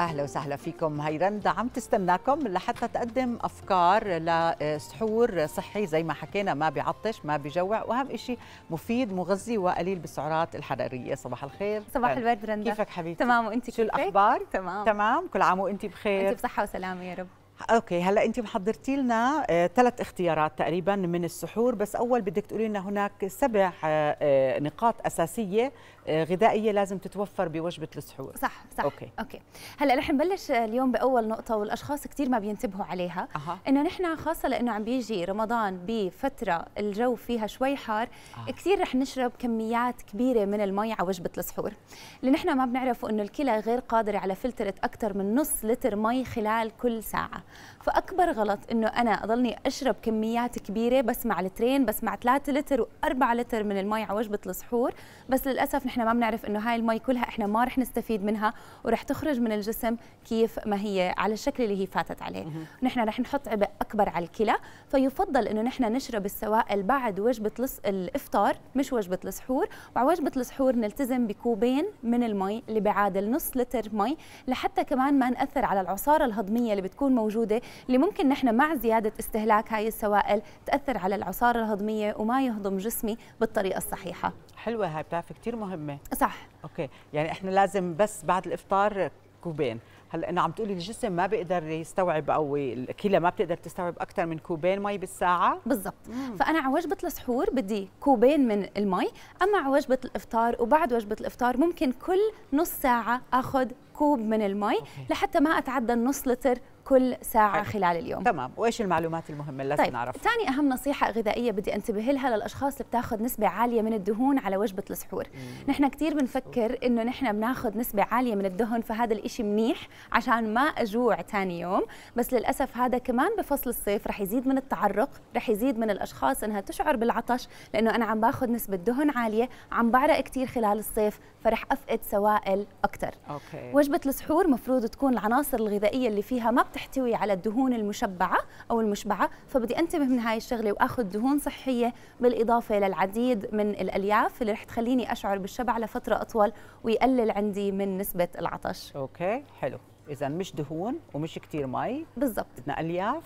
اهلا وسهلا فيكم هاي رندا عم تستناكم لحتى تقدم افكار لسحور صحي زي ما حكينا ما بيعطش ما بجوع واهم شيء مفيد مغذي وقليل بالسعرات الحراريه صباح الخير صباح الورد رندا كيفك حبيبتي تمام وانت شو الاخبار تمام تمام كل عام وانت بخير انت بصحه وسلامه يا رب اوكي هلا انت محضرتي لنا آه، ثلاث اختيارات تقريبا من السحور بس اول بدك تقولي لنا هناك سبع آه، آه، نقاط اساسيه غذائيه لازم تتوفر بوجبه السحور صح صح اوكي اوكي هلا رح نبلش اليوم باول نقطه والاشخاص كثير ما بينتبهوا عليها أه. انه نحن خاصه لانه عم بيجي رمضان بفتره الجو فيها شوي حار أه. كثير رح نشرب كميات كبيره من المي على وجبه السحور اللي نحن ما بنعرفه انه الكلى غير قادره على فلتره اكثر من نص لتر مي خلال كل ساعه فاكبر غلط انه انا اضلني اشرب كميات كبيره بسمع لترين بسمع 3 لتر و4 لتر من المي على وجبه السحور بس للاسف نحن ما بنعرف انه هاي المي كلها احنا ما رح نستفيد منها ورح تخرج من الجسم كيف ما هي على الشكل اللي هي فاتت عليه نحن رح نحط عبء اكبر على الكلى فيفضل انه نحن نشرب السوائل بعد وجبه الافطار مش وجبه السحور وعلى وجبه السحور نلتزم بكوبين من المي اللي بعادل نص لتر مي لحتى كمان ما ناثر على العصاره الهضميه اللي بتكون موجوده موجوده اللي ممكن نحن مع زياده استهلاك هاي السوائل تاثر على العصاره الهضميه وما يهضم جسمي بالطريقه الصحيحه حلوه هاي بتعرفي كثير مهمه صح اوكي يعني احنا لازم بس بعد الافطار كوبين هلا انا عم تقولي الجسم ما بيقدر يستوعب او الكلى ما بتقدر تستوعب اكثر من كوبين مي بالساعه بالضبط فانا على وجبه السحور بدي كوبين من المي اما على وجبه الافطار وبعد وجبه الافطار ممكن كل نص ساعه اخذ كوب من المي أوكي. لحتى ما اتعدى النص لتر كل ساعة حلو. خلال اليوم تمام وإيش المعلومات المهمة اللي لازم طيب. نعرفها ثاني أهم نصيحة غذائية بدي أنتبه لها للأشخاص اللي بتاخذ نسبة عالية من الدهون على وجبة السحور مم. نحن كثير بنفكر إنه نحن بناخذ نسبة عالية من الدهن فهذا الإشي منيح عشان ما أجوع ثاني يوم بس للأسف هذا كمان بفصل الصيف رح يزيد من التعرق رح يزيد من الأشخاص إنها تشعر بالعطش لأنه أنا عم باخذ نسبة دهن عالية عم بعرق كثير خلال الصيف فرح أفقد سوائل أكثر أوكي. وجبة السحور مفروض تكون العناصر الغذائية اللي فيها ما بتح تحتوي على الدهون المشبعه او المشبعه فبدي انتبه من هاي الشغله واخذ دهون صحيه بالاضافه للعديد من الالياف اللي رح تخليني اشعر بالشبع لفتره اطول ويقلل عندي من نسبه العطش اوكي حلو اذا مش دهون ومش كتير مي بالضبط بدنا الياف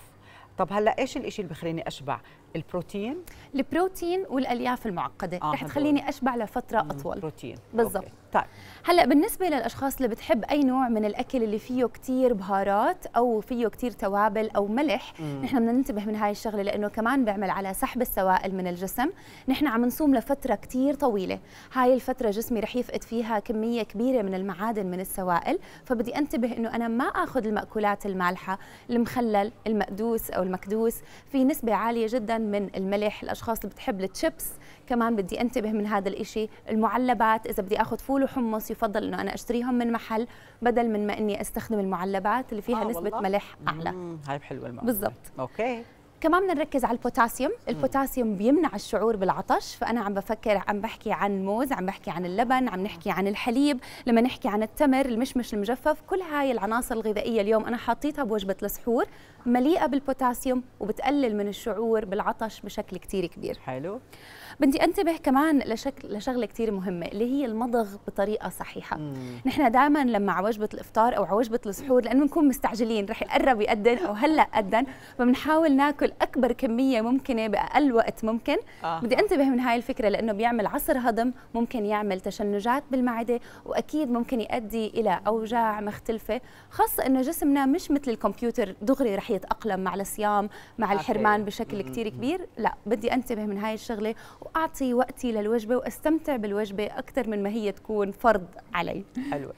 طب هلا ايش الشيء اللي بخليني اشبع البروتين البروتين والالياف المعقده آه رح تخليني اشبع لفتره اطول بروتين بالضبط طيب هلا بالنسبه للاشخاص اللي بتحب اي نوع من الاكل اللي فيه كثير بهارات او فيه كثير توابل او ملح مم. نحن بدنا ننتبه من هاي الشغله لانه كمان بيعمل على سحب السوائل من الجسم نحن عم نصوم لفتره كثير طويله هاي الفتره جسمي رح يفقد فيها كميه كبيره من المعادن من السوائل فبدي انتبه انه انا ما اخذ الماكولات المالحه المخلل المقدوس او المكدوس في نسبه عاليه جدا من الملح الاشخاص اللي بتحب التشيبس كمان بدي انتبه من هذا الإشي المعلبات اذا بدي اخذ فول وحمص يفضل انه انا اشتريهم من محل بدل من ما اني استخدم المعلبات اللي فيها آه نسبه والله. ملح اعلى هاي حلوه بالضبط اوكي كمان بدنا نركز على البوتاسيوم، البوتاسيوم بيمنع الشعور بالعطش، فأنا عم بفكر عم بحكي عن موز، عم بحكي عن اللبن، عم نحكي عن الحليب، لما نحكي عن التمر، المشمش المجفف، كل هاي العناصر الغذائية اليوم أنا حاطيتها بوجبة السحور، مليئة بالبوتاسيوم وبتقلل من الشعور بالعطش بشكل كتير كبير. حلو. بدي أنتبه كمان لشكل لشغلة كتير مهمة اللي هي المضغ بطريقة صحيحة. مم. نحن دائما لما على وجبة الإفطار أو على وجبة السحور لأنه بنكون مستعجلين رح يقرب يأذن أو هلا أذن، فبنحاول ناكل باكل اكبر كميه ممكنه باقل وقت ممكن آه. بدي انتبه من هاي الفكره لانه بيعمل عصر هضم ممكن يعمل تشنجات بالمعده واكيد ممكن يؤدي الى اوجاع مختلفه خاصه انه جسمنا مش مثل الكمبيوتر دغري رح يتاقلم مع الصيام مع الحرمان بشكل كثير كبير لا بدي انتبه من هاي الشغله واعطي وقتي للوجبه واستمتع بالوجبه اكثر من ما هي تكون فرض علي حلوه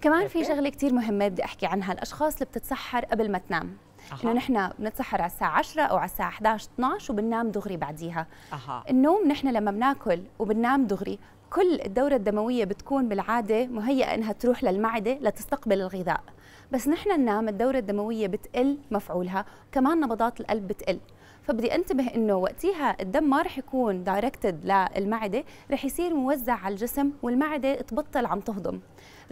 كمان في شغله كثير مهمه بدي احكي عنها الاشخاص اللي بتتسحر قبل ما تنام انه نحن بنتسحر على الساعه 10 او على الساعه 11 12 وبننام دغري بعديها أها. النوم نحن لما بناكل وبننام دغري كل الدورة الدموية بتكون بالعادة مهيئة إنها تروح للمعدة لتستقبل الغذاء بس نحن ننام الدورة الدموية بتقل مفعولها كمان نبضات القلب بتقل فبدي انتبه انه وقتها الدم ما رح يكون دايركتد للمعده رح يصير موزع على الجسم والمعده تبطل عم تهضم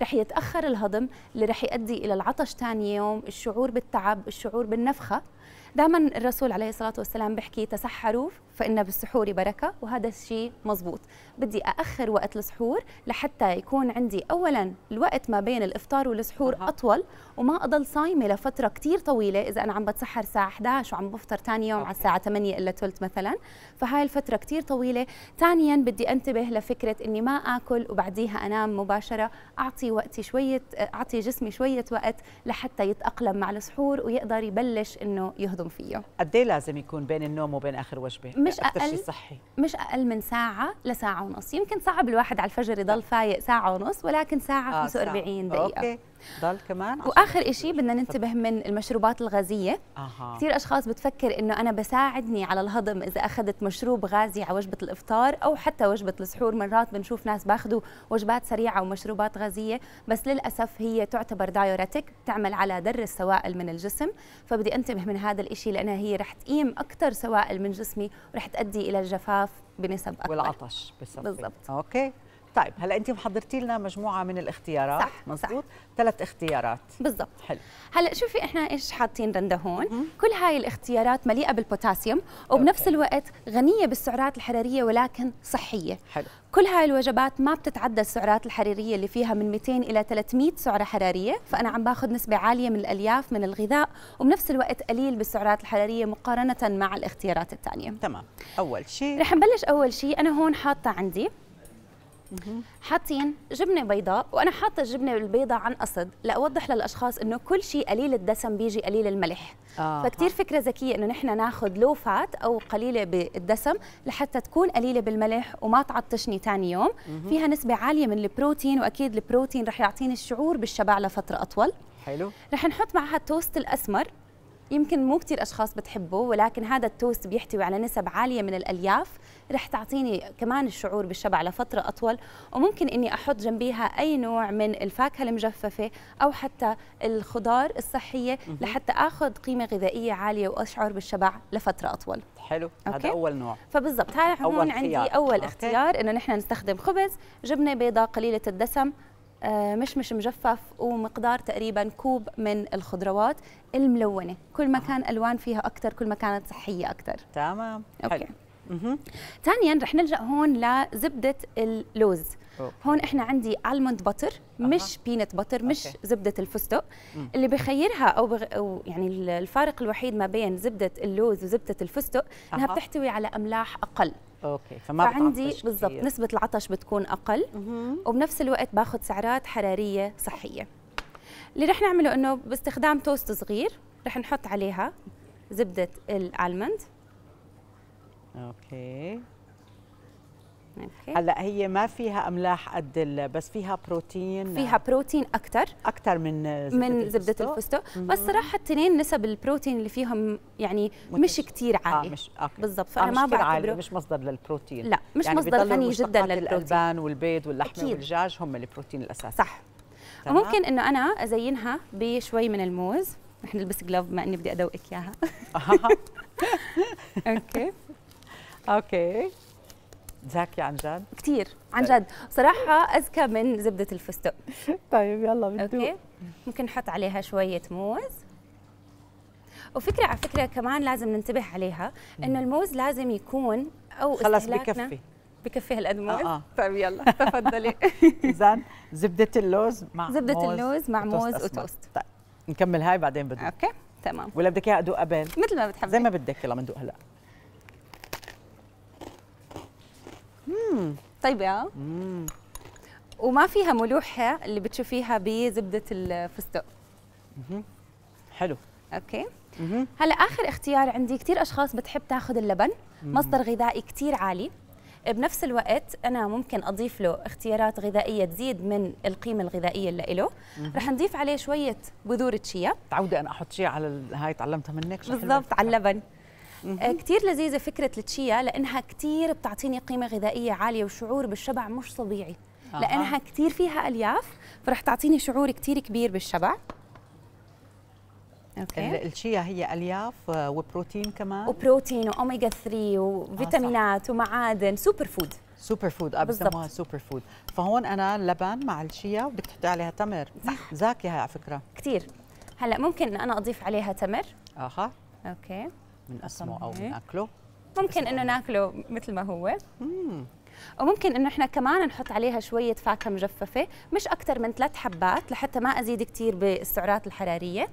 رح يتاخر الهضم اللي رح يؤدي الى العطش ثاني يوم الشعور بالتعب الشعور بالنفخه دائما الرسول عليه الصلاه والسلام بيحكي تسحروا فان بالسحور بركه وهذا الشيء مزبوط بدي ااخر وقت السحور لحتى يكون عندي اولا الوقت ما بين الافطار والسحور اطول وما اضل صايمه لفتره كثير طويله اذا انا عم بتسحر الساعه 11 وعم بفطر ثاني يوم على الساعه 8 الا ثلث مثلا فهاي الفتره كثير طويله ثانيا بدي انتبه لفكره اني ما اكل وبعديها انام مباشره اعطي وقتي شويه اعطي جسمي شويه وقت لحتى يتاقلم مع السحور ويقدر يبلش انه يهضم نوم فيه قد ايه لازم يكون بين النوم وبين اخر وجبه مش يعني اقل صحي مش اقل من ساعه لساعه ونص يمكن صعب الواحد على الفجر يضل فايق ساعه ونص ولكن ساعه آه 45 دقيقه أوكي. ضل كمان واخر شيء بدنا ننتبه من المشروبات الغازيه أه. كثير اشخاص بتفكر انه انا بساعدني على الهضم اذا اخذت مشروب غازي على وجبه الافطار او حتى وجبه السحور مرات بنشوف ناس باخذوا وجبات سريعه ومشروبات غازيه بس للاسف هي تعتبر دايوريتك بتعمل على در السوائل من الجسم فبدي انتبه من هذا الإشي لأنها هي رح تقيم أكثر سوائل من جسمي ورح تؤدي إلى الجفاف بنسب أكبر والعطش بالضبط أوكي طيب هلا انت محضرتي لنا مجموعه من الاختيارات صح مزبوط ثلاث اختيارات بالضبط حلو هلا شوفي احنا ايش حاطين رنده هون م? كل هاي الاختيارات مليئه بالبوتاسيوم وبنفس أوكي. الوقت غنيه بالسعرات الحراريه ولكن صحيه حلو كل هاي الوجبات ما بتتعدى السعرات الحراريه اللي فيها من 200 الى 300 سعره حراريه فانا عم باخذ نسبه عاليه من الالياف من الغذاء وبنفس الوقت قليل بالسعرات الحراريه مقارنه مع الاختيارات الثانيه تمام اول شيء رح نبلش اول شيء انا هون حاطه عندي حاطين جبنه بيضاء وانا حاطه الجبنه البيضاء عن قصد لاوضح للاشخاص انه كل شيء قليل الدسم بيجي قليل الملح آه. فكتير فكره ذكيه انه نحن ناخذ لو فات او قليله بالدسم لحتى تكون قليله بالملح وما تعطشني ثاني يوم مه. فيها نسبه عاليه من البروتين واكيد البروتين رح يعطيني الشعور بالشبع لفتره اطول حلو رح نحط معها التوست الاسمر يمكن مو كثير اشخاص بتحبه ولكن هذا التوست بيحتوي على نسب عاليه من الالياف رح تعطيني كمان الشعور بالشبع لفتره اطول وممكن اني احط جنبيها اي نوع من الفاكهه المجففه او حتى الخضار الصحيه لحتى اخذ قيمه غذائيه عاليه واشعر بالشبع لفتره اطول حلو أوكي؟ هذا اول نوع فبالضبط هذا هون عندي اول أوكي. اختيار انه نحن نستخدم خبز جبنه بيضاء قليله الدسم آه، مشمش مش مجفف ومقدار تقريبا كوب من الخضروات الملونه كل ما كان الوان فيها اكثر كل ما كانت صحيه اكثر تمام اوكي ثانيا رح نلجا هون لزبده اللوز أوكي. هون احنا عندي الموند بتر مش أه. بينت بتر مش أوكي. زبده الفستق مم. اللي بخيرها أو, بغ... او يعني الفارق الوحيد ما بين زبده اللوز وزبده الفستق انها بتحتوي على املاح اقل اوكي فما فعندي بالضبط نسبه العطش بتكون اقل وبنفس الوقت باخذ سعرات حراريه صحيه اللي رح نعمله انه باستخدام توست صغير رح نحط عليها زبده الالمند اوكي هلا هي ما فيها املاح قد بس فيها بروتين فيها بروتين اكثر اكثر من زبدة من زبده الفستق بس صراحه التنين نسب البروتين اللي فيهم يعني متش. مش كثير آه، عالي آه مش اوكي بالضبط آه، فانا آه مش ما بعتبره مش مصدر للبروتين لا مش يعني مصدر غني جدا للبروتين الالبان والبيض واللحمه أكيد. والدجاج هم البروتين الاساسي صح تمام. وممكن انه انا ازينها بشوي من الموز رح نلبس جلوف ما اني بدي ادوقك اياها اوكي اوكي زاكية عن جد؟ كثير عن جد صراحة أذكى من زبدة الفستق طيب يلا بدو أوكي ممكن نحط عليها شوية موز وفكرة على فكرة كمان لازم ننتبه عليها إنه الموز لازم يكون أو خلص بكفي بكفي هالقد آه، موز؟ آه. طيب يلا تفضلي إذا زبدة اللوز مع زبدة موز اللوز مع موز وتوست, طيب نكمل هاي بعدين بدو اوكي تمام ولا بدك اياها ادوق قبل؟ مثل ما بتحبي زي ما بدك يلا بندوق هلا امم طيبه امم وما فيها ملوحه اللي بتشوفيها بزبده الفستق مم. حلو اوكي هلا اخر اختيار عندي كثير اشخاص بتحب تاخذ اللبن مصدر غذائي كثير عالي بنفس الوقت انا ممكن اضيف له اختيارات غذائيه تزيد من القيمه الغذائيه اللي له رح نضيف عليه شويه بذور تشيا تعودي انا احط شيء على هاي تعلمتها منك بالضبط على اللبن آه، كثير لذيذه فكره التشيا لانها كثير بتعطيني قيمه غذائيه عاليه وشعور بالشبع مش طبيعي آه. لانها كثير فيها الياف فرح تعطيني شعور كثير كبير بالشبع اوكي الشيا هي الياف آه، وبروتين كمان وبروتين واوميجا 3 وفيتامينات آه ومعادن سوبر فود سوبر فود اه بسموها سوبر فود فهون انا لبن مع الشيا بدك تحطي عليها تمر صح زاكيه على فكره كثير هلا ممكن انا اضيف عليها تمر اها اوكي من اسمه او من اكله ممكن انه ناكله مثل ما هو مم. وممكن انه احنا كمان نحط عليها شويه فاكهه مجففه مش اكثر من ثلاث حبات لحتى ما ازيد كثير بالسعرات الحراريه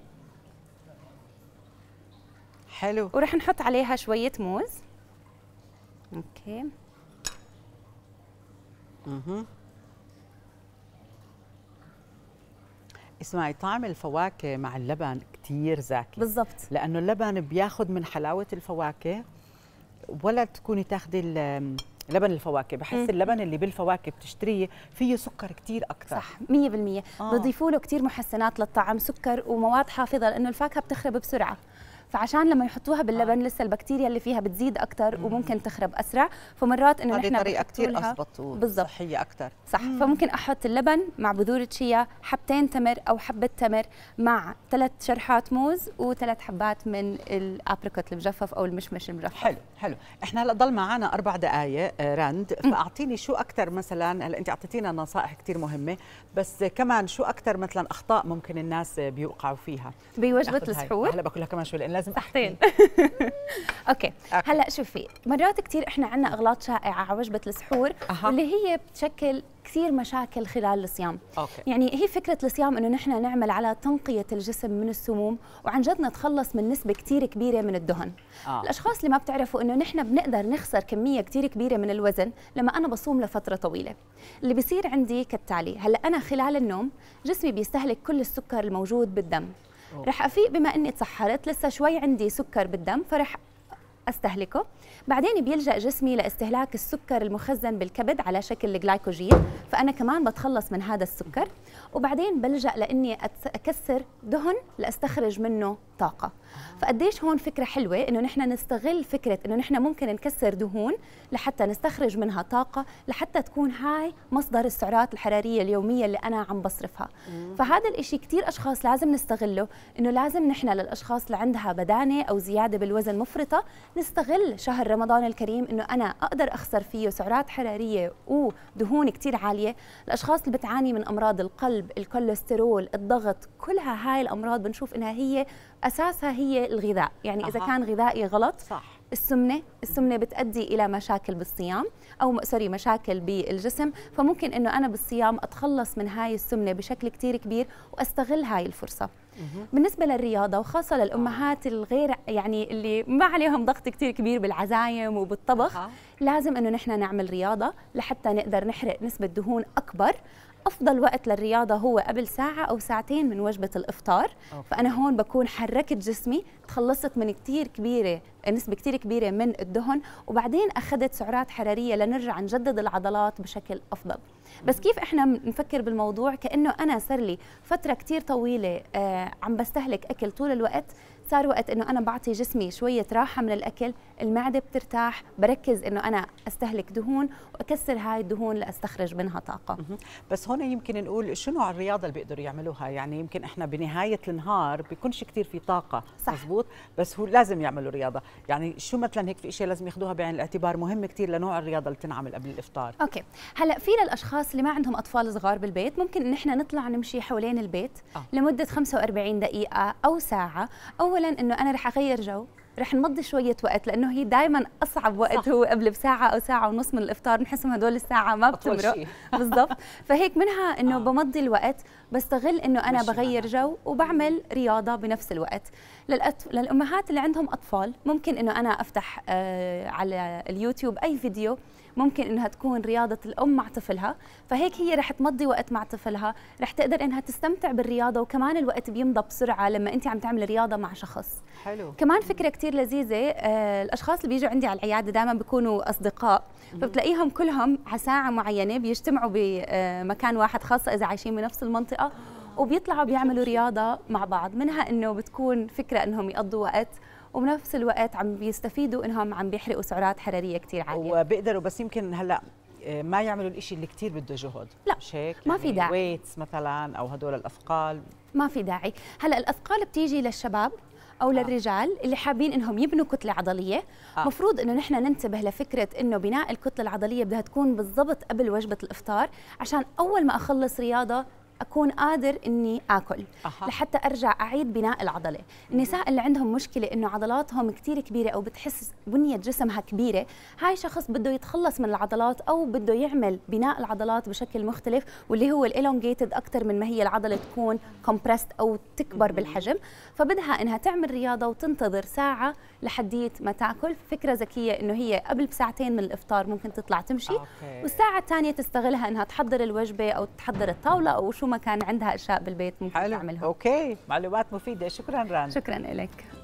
حلو ورح نحط عليها شويه موز اوكي اها اسمعي طعم الفواكه مع اللبن كثير زاكي بالضبط لانه اللبن بياخذ من حلاوه الفواكه ولا تكوني تاخذي لبن الفواكه بحس مم. اللبن اللي بالفواكه بتشتريه فيه سكر كتير اكثر صح 100% آه. بضيفوا له كثير محسنات للطعم سكر ومواد حافظه لانه الفاكهه بتخرب بسرعه فعشان لما يحطوها باللبن آه. لسه البكتيريا اللي فيها بتزيد اكثر وممكن تخرب اسرع فمرات انه نحن طريقه كثير اضبط وصحيه اكثر صح مم. فممكن احط اللبن مع بذوره شيا حبتين تمر او حبه تمر مع ثلاث شرحات موز وثلاث حبات من الابريكوت المجفف او المشمش المجفف حلو حلو احنا هلا ضل معنا اربع دقائق آه، راند فاعطيني شو اكثر مثلا هلا انت اعطيتينا نصائح كثير مهمه بس كمان شو اكثر مثلا اخطاء ممكن الناس بيوقعوا فيها بوجبه السحور هلا بقول كمان شو لان لازم تحتين اوكي هلا شوفي مرات كثير احنا عندنا اغلاط شائعه على وجبه السحور أه. اللي هي بتشكل كثير مشاكل خلال الصيام أوكي. يعني هي فكره الصيام انه نحن نعمل على تنقيه الجسم من السموم وعن جد نتخلص من نسبه كثير كبيره من الدهن آه. الاشخاص اللي ما بتعرفوا انه نحن بنقدر نخسر كميه كثير كبيره من الوزن لما انا بصوم لفتره طويله اللي بيصير عندي كالتالي هلا انا خلال النوم جسمي بيستهلك كل السكر الموجود بالدم رح افيق بما اني تسحرت لسه شوي عندي سكر بالدم فرح استهلكه بعدين بيلجا جسمي لاستهلاك السكر المخزن بالكبد على شكل جلايكوجين فانا كمان بتخلص من هذا السكر وبعدين بلجا لاني اكسر دهن لاستخرج منه طاقه آه. فقديش هون فكره حلوه انه نحن نستغل فكره انه نحن ممكن نكسر دهون لحتى نستخرج منها طاقه لحتى تكون هاي مصدر السعرات الحراريه اليوميه اللي انا عم بصرفها مم. فهذا الإشي كثير اشخاص لازم نستغله انه لازم نحن للاشخاص اللي عندها بدانه او زياده بالوزن مفرطه نستغل شهر رمضان الكريم انه انا اقدر اخسر فيه سعرات حراريه ودهون كثير عاليه الاشخاص اللي بتعاني من امراض القلب الكوليسترول الضغط كلها هاي الامراض بنشوف انها هي اساسها هي الغذاء يعني أه. اذا كان غذائي غلط صح. السمنه، السمنه بتؤدي الى مشاكل بالصيام او سوري مشاكل بالجسم، فممكن انه انا بالصيام اتخلص من هاي السمنه بشكل كثير كبير واستغل هاي الفرصه. بالنسبة للرياضة وخاصة للأمهات الغير يعني اللي ما عليهم ضغط كتير كبير بالعزايم وبالطبخ لازم أنه نحن نعمل رياضة لحتى نقدر نحرق نسبة دهون أكبر افضل وقت للرياضه هو قبل ساعه او ساعتين من وجبه الافطار أوكي. فانا هون بكون حركت جسمي تخلصت من كثير كبيره نسبة كثير كبيرة من الدهن وبعدين أخذت سعرات حرارية لنرجع نجدد العضلات بشكل أفضل بس كيف إحنا نفكر بالموضوع كأنه أنا صار لي فترة كثير طويلة آه، عم بستهلك أكل طول الوقت صار وقت انه انا بعطي جسمي شويه راحه من الاكل المعده بترتاح بركز انه انا استهلك دهون واكسر هاي الدهون لاستخرج منها طاقه بس هون يمكن نقول شنو نوع الرياضه اللي بيقدروا يعملوها يعني يمكن احنا بنهايه النهار بيكونش كثير في طاقه صح. مزبوط بس هو لازم يعملوا رياضه يعني شو مثلا هيك في اشياء لازم ياخذوها بعين الاعتبار مهم كثير لنوع الرياضه اللي تنعمل قبل الافطار اوكي هلا في للاشخاص اللي ما عندهم اطفال صغار بالبيت ممكن نحن نطلع نمشي حوالين البيت آه. لمده 45 دقيقه او ساعه او اولا انه انا رح اغير جو رح نمضي شوية وقت لأنه هي دائما أصعب وقت صح. هو قبل بساعة أو ساعة ونص من الإفطار بنحسهم هدول الساعة ما بتمرق بالضبط فهيك منها إنه آه. بمضي الوقت بستغل إنه أنا بغير جو وبعمل رياضة بنفس الوقت للأت... للأمهات اللي عندهم أطفال ممكن إنه أنا أفتح آه على اليوتيوب أي فيديو ممكن انها تكون رياضه الام مع طفلها فهيك هي رح تمضي وقت مع طفلها رح تقدر انها تستمتع بالرياضه وكمان الوقت بيمضى بسرعه لما انت عم تعمل رياضه مع شخص حلو كمان فكره كثير لذيذه آه، الاشخاص اللي بيجوا عندي على العياده دائما بيكونوا اصدقاء فبتلاقيهم كلهم على ساعه معينه بيجتمعوا بمكان آه، واحد خاصه اذا عايشين بنفس المنطقه وبيطلعوا بيعملوا رياضه مع بعض منها انه بتكون فكره انهم يقضوا وقت وبنفس الوقت عم بيستفيدوا انهم عم بيحرقوا سعرات حراريه كثير عاليه وبيقدروا بس يمكن هلا آه، ما يعملوا الشيء اللي كثير بده جهد لا مش هيك ما في يعني داعي ويتس مثلا او هدول الاثقال ما في داعي هلا الاثقال بتيجي للشباب او آه. للرجال اللي حابين انهم يبنوا كتله عضليه آه. مفروض انه نحن ننتبه لفكره انه بناء الكتله العضليه بدها تكون بالضبط قبل وجبه الافطار عشان اول ما اخلص رياضه اكون قادر اني اكل أه. لحتى ارجع اعيد بناء العضله النساء اللي عندهم مشكله انه عضلاتهم كثير كبيره او بتحس بنيه جسمها كبيره هاي شخص بده يتخلص من العضلات او بده يعمل بناء العضلات بشكل مختلف واللي هو الالونجيتد اكثر من ما هي العضله تكون كومبرست او تكبر بالحجم فبدها انها تعمل رياضه وتنتظر ساعه لحديت ما تاكل فكره ذكيه انه هي قبل بساعتين من الافطار ممكن تطلع تمشي أوكي. والساعه الثانيه تستغلها انها تحضر الوجبه او تحضر الطاوله او شو شو ما كان عندها اشياء بالبيت ممكن حلو. تعملها اوكي معلومات مفيده شكرا ران شكرا لك